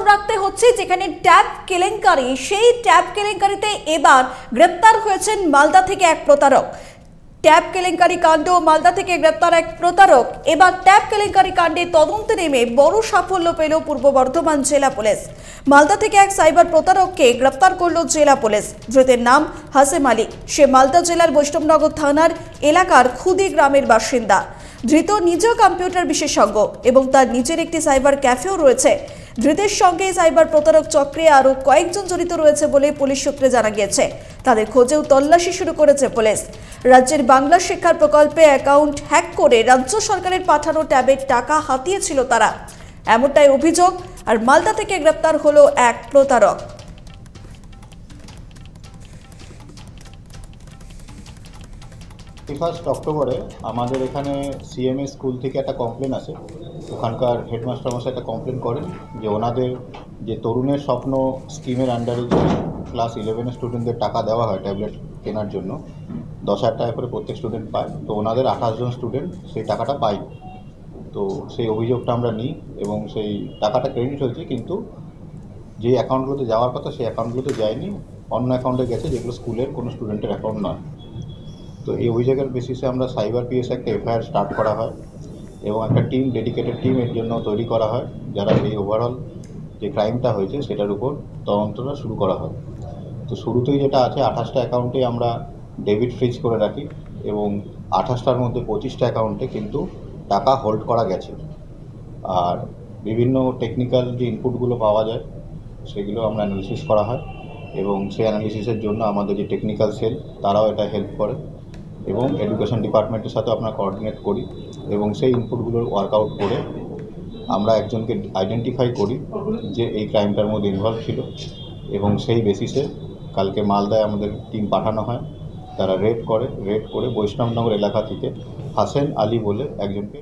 নজর রাখতে হচ্ছে যেখানে ট্যাব কেলেঙ্কারি সেই ট্যাব কেলেঙ্কারিতে এবার গ্রেপ্তার হয়েছেন মালদা থেকে এক প্রতারক ট্যাব কেলেঙ্কারি কাণ্ড মালদা থেকে গ্রেপ্তার এক প্রতারক এবার ট্যাব কেলেঙ্কারি কাণ্ডে তদন্তে নেমে বড় সাফল্য পেল পূর্ব বর্ধমান জেলা পুলিশ মালদা থেকে এক সাইবার প্রতারককে গ্রেপ্তার করল জেলা পুলিশ ধৃতের নাম হাসেম আলী সে মালদা জেলার বৈষ্ণবনগর থানার এলাকার খুদি গ্রামের বাসিন্দা ধৃত নিজ কম্পিউটার বিশেষজ্ঞ এবং তার নিজের একটি সাইবার ক্যাফেও রয়েছে ধৃতের সঙ্গে সাইবার প্রতারক চক্রে আরও কয়েকজন জড়িত রয়েছে বলে পুলিশ সূত্রে জানা গিয়েছে তাদের খোঁজেও তল্লাশি শুরু করেছে পুলিশ রাজ্যের বাংলা শিক্ষার প্রকল্পে অ্যাকাউন্ট হ্যাক করে রাজ্য সরকারের পাঠানো ট্যাবের টাকা হাতিয়েছিল তারা এমনটাই অভিযোগ আর মালদা থেকে গ্রেপ্তার হলো এক প্রতারক থার্টি ফার্স্ট অক্টোবরে আমাদের এখানে সিএমএ স্কুল থেকে একটা কমপ্লেন আছে ওখানকার হেডমাস্টার মশাই একটা কমপ্লেন করেন যে ওনাদের যে তরুণের স্বপ্ন স্কিমের আন্ডারে যে ক্লাস ইলেভেনের স্টুডেন্টদের টাকা দেওয়া হয় ট্যাবলেট কেনার জন্য দশ হাজার টাকা করে প্রত্যেক স্টুডেন্ট পায় তো ওনাদের আঠাশ জন স্টুডেন্ট সেই টাকাটা পাই তো সেই অভিযোগটা আমরা নিই এবং সেই টাকাটা ক্রেডিট হয়েছে কিন্তু যে অ্যাকাউন্টগুলোতে যাওয়ার কথা সেই অ্যাকাউন্টগুলোতে যায়নি অন্য অ্যাকাউন্টে গেছে যেগুলো স্কুলের কোনো স্টুডেন্টের অ্যাকাউন্ট নয় তো এই অভিযোগের বেসিসে আমরা সাইবার পিএস একটা এফআইআর স্টার্ট করা হয় এবং একটা টিম ডেডিকেটেড টিম এর জন্য তৈরি করা হয় যারা এই ওভারঅল যে ক্রাইমটা হয়েছে সেটার উপর তদন্তটা শুরু করা হয় তো শুরুতেই যেটা আছে আঠাশটা অ্যাকাউন্টে আমরা ডেবিট ফ্রিজ করে রাখি এবং আঠাশটার মধ্যে পঁচিশটা অ্যাকাউন্টে কিন্তু টাকা হোল্ড করা গেছে আর বিভিন্ন টেকনিক্যাল যে ইনপুটগুলো পাওয়া যায় সেগুলো আমরা অ্যানালিসিস করা হয় এবং সেই অ্যানালিসিসের জন্য আমাদের যে টেকনিক্যাল সেল তারাও এটা হেল্প করে এবং এডুকেশন ডিপার্টমেন্টের সাথে আমরা কোঅর্ডিনেট করি এবং সেই ইনপুটগুলোর ওয়ার্কআউট করে আমরা একজনকে আইডেন্টিফাই করি যে এই ক্রাইমটার মধ্যে ইনভলভ ছিল এবং সেই বেসিসে কালকে মালদায় আমাদের টিম পাঠানো হয় তারা রেড করে রেড করে বৈষ্ণবনগর এলাকা থেকে হাসেন আলী বলে একজনকে